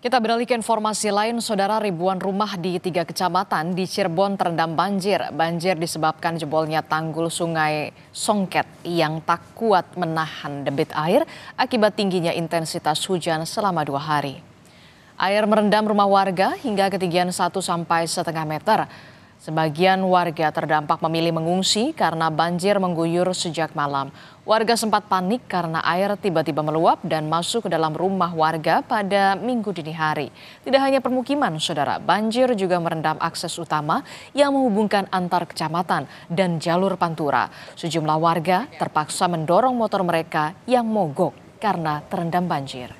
Kita beralih ke informasi lain, saudara ribuan rumah di tiga kecamatan di Cirebon terendam banjir. Banjir disebabkan jebolnya tanggul sungai Songket yang tak kuat menahan debit air akibat tingginya intensitas hujan selama dua hari. Air merendam rumah warga hingga ketinggian 1 sampai setengah meter. Sebagian warga terdampak memilih mengungsi karena banjir mengguyur sejak malam. Warga sempat panik karena air tiba-tiba meluap dan masuk ke dalam rumah warga pada minggu dini hari. Tidak hanya permukiman, saudara, banjir juga merendam akses utama yang menghubungkan antar kecamatan dan jalur pantura. Sejumlah warga terpaksa mendorong motor mereka yang mogok karena terendam banjir.